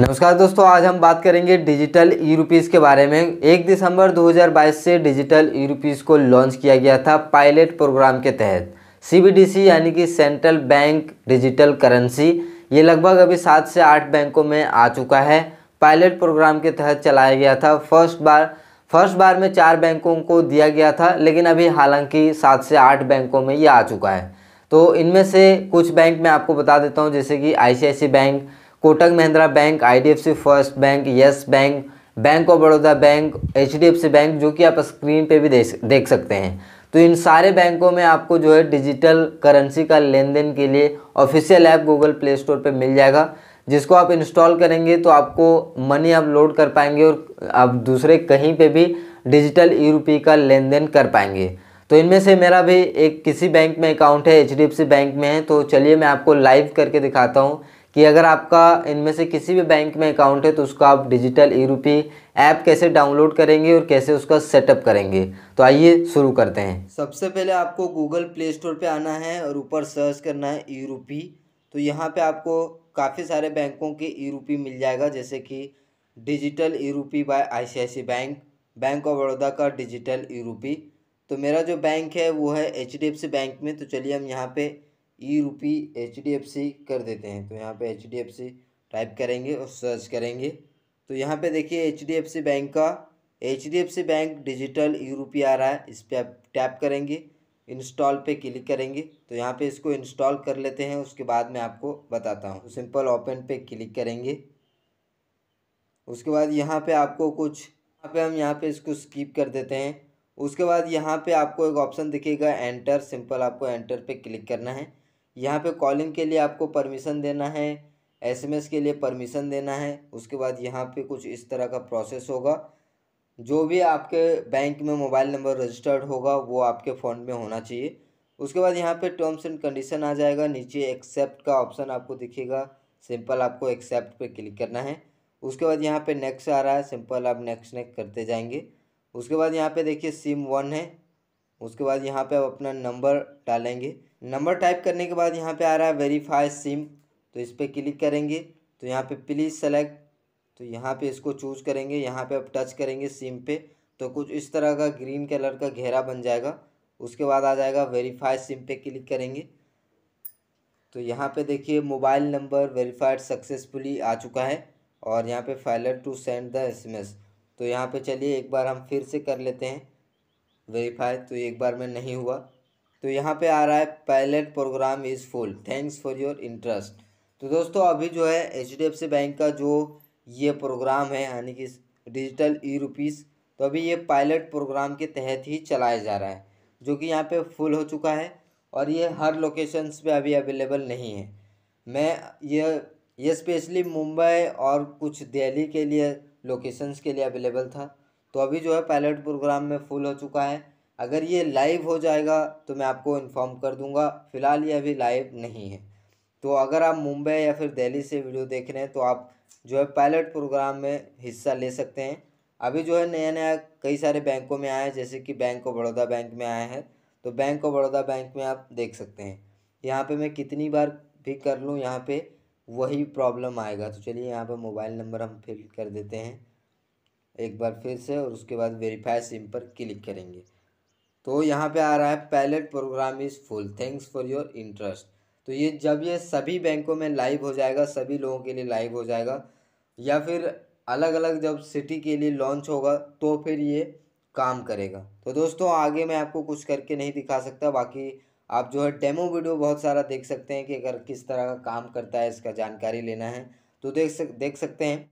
नमस्कार दोस्तों आज हम बात करेंगे डिजिटल ई रुपीज़ के बारे में एक दिसंबर 2022 से डिजिटल ई रुपीज़ को लॉन्च किया गया था पायलट प्रोग्राम के तहत सीबीडीसी यानी कि सेंट्रल बैंक डिजिटल करेंसी ये लगभग अभी सात से आठ बैंकों में आ चुका है पायलट प्रोग्राम के तहत चलाया गया था फर्स्ट बार फर्स्ट बार में चार बैंकों को दिया गया था लेकिन अभी हालांकि सात से आठ बैंकों में ये आ चुका है तो इनमें से कुछ बैंक मैं आपको बता देता हूँ जैसे कि I bank Kotak Mahindra bank I first bank yes bank bank of Baroda bank H bank जो कि आप स्क्रीन पर भी देख सकते हैं तो इन सारे बैंकों में आपको जो है डिजिटल करेंसी का लेन देन के लिए official app Google play store पर मिल जाएगा जिसको आप इंस्टॉल करेंगे तो आपको मनी आप लोड कर पाएंगे और आप दूसरे कहीं पे भी डिजिटल ई रुपी का लेन देन कर पाएंगे तो इनमें से मेरा भी एक किसी बैंक में अकाउंट है एच बैंक में है तो चलिए मैं आपको लाइव करके दिखाता हूँ कि अगर आपका इनमें से किसी भी बैंक में अकाउंट है तो उसका आप डिजिटल ई रूपी ऐप कैसे डाउनलोड करेंगे और कैसे उसका सेटअप करेंगे तो आइए शुरू करते हैं सबसे पहले आपको गूगल प्ले स्टोर पर आना है और ऊपर सर्च करना है ई रूपी तो यहाँ पर आपको काफ़ी सारे बैंकों के ई रूपी मिल जाएगा जैसे कि digital e rupee by I bank bank of Baroda का डिजिटल ई रूपी तो मेरा जो बैंक है वो है एच बैंक में तो चलिए हम यहाँ पर ई रूपी एच डी एफ सी कर देते हैं तो यहाँ पे H D F C type करेंगे और सर्च करेंगे तो यहाँ पे देखिए H D F C bank का H D F C bank digital e rupee आ रहा है इस पर आप टैप करेंगे इंस्टॉल पे क्लिक करेंगे तो यहाँ पे इसको इंस्टॉल कर लेते हैं उसके बाद मैं आपको बताता हूँ सिंपल ओपन पे क्लिक करेंगे उसके बाद यहाँ पे आपको कुछ यहाँ पे हम यहाँ पे इसको स्किप कर देते हैं उसके बाद यहाँ पे आपको एक ऑप्शन दिखेगा एंटर सिंपल आपको एंटर पे क्लिक करना है यहाँ पे कॉलिंग के लिए आपको परमिशन देना है एसएमएस के लिए परमिशन देना है उसके बाद यहाँ पे कुछ इस तरह का प्रोसेस होगा जो भी आपके बैंक में मोबाइल नंबर रजिस्टर्ड होगा वो आपके फ़ोन में होना चाहिए उसके बाद यहाँ पे टर्म्स एंड कंडीशन आ जाएगा नीचे एक्सेप्ट का ऑप्शन आपको दिखेगा सिंपल आपको एक्सेप्ट पे क्लिक करना है उसके बाद यहाँ पे नेक्स्ट आ रहा है सिंपल आप नेक्स्ट नेक्स्ट करते जाएंगे उसके बाद यहाँ पे देखिए सिम वन है उसके बाद यहाँ पे आप अपना नंबर डालेंगे नंबर टाइप करने के बाद यहाँ पे आ रहा है वेरीफाई सिम तो इस पर क्लिक करेंगे तो यहाँ पे प्लीज़ सेलेक्ट तो यहाँ पे इसको चूज़ करेंगे यहाँ पे आप टच करेंगे सिम पे तो कुछ इस तरह का ग्रीन कलर का घेरा बन जाएगा उसके बाद आ जाएगा वेरीफाई सिम पे क्लिक करेंगे तो यहाँ पे देखिए मोबाइल नंबर वेरीफाइड सक्सेसफुली आ चुका है और यहाँ पे filer to send the S तो यहाँ पे चलिए एक बार हम फिर से कर लेते हैं वेरीफाई तो एक बार में नहीं हुआ तो यहाँ पे आ रहा है pilot programme is full thanks for your interest तो दोस्तों अभी जो है एच बैंक का जो ये प्रोग्राम है यानी कि डिजिटल ई रुपीज़ तो अभी ये पायलट प्रोग्राम के तहत ही चलाया जा रहा है जो कि यहाँ पे फुल हो चुका है और ये हर लोकेशंस पे अभी अवेलेबल नहीं है मैं ये ये स्पेशली मुंबई और कुछ दिल्ली के लिए लोकेशंस के लिए अवेलेबल था तो अभी जो है पायलट प्रोग्राम में फुल हो चुका है अगर ये लाइव हो जाएगा तो मैं आपको इन्फॉर्म कर दूंगा फ़िलहाल ये अभी लाइव नहीं है तो अगर आप मुंबई या फिर दिल्ली से वीडियो देख रहे हैं तो आप जो है पायलट प्रोग्राम में हिस्सा ले सकते हैं अभी जो है नया नया कई सारे बैंकों में आया है जैसे कि बैंक ऑफ बड़ौदा बैंक में आया है तो बैंक ऑफ बड़ौदा बैंक में आप देख सकते हैं यहाँ पर मैं कितनी बार भी कर लूँ यहाँ पर वही प्रॉब्लम आएगा तो चलिए यहाँ पर मोबाइल नंबर हम फिल कर देते हैं एक बार फिर से और उसके बाद वेरीफाई सिम पर क्लिक करेंगे तो यहाँ पे आ रहा है pilot programme is full thanks for your interest तो ये जब ये सभी बैंकों में लाइव हो जाएगा सभी लोगों के लिए लाइव हो जाएगा या फिर अलग अलग जब सिटी के लिए लॉन्च होगा तो फिर ये काम करेगा तो दोस्तों आगे मैं आपको कुछ करके नहीं दिखा सकता बाकी आप जो है डेमो वीडियो बहुत सारा देख सकते हैं कि अगर किस तरह का काम करता है इसका जानकारी लेना है तो देख सक देख सकते हैं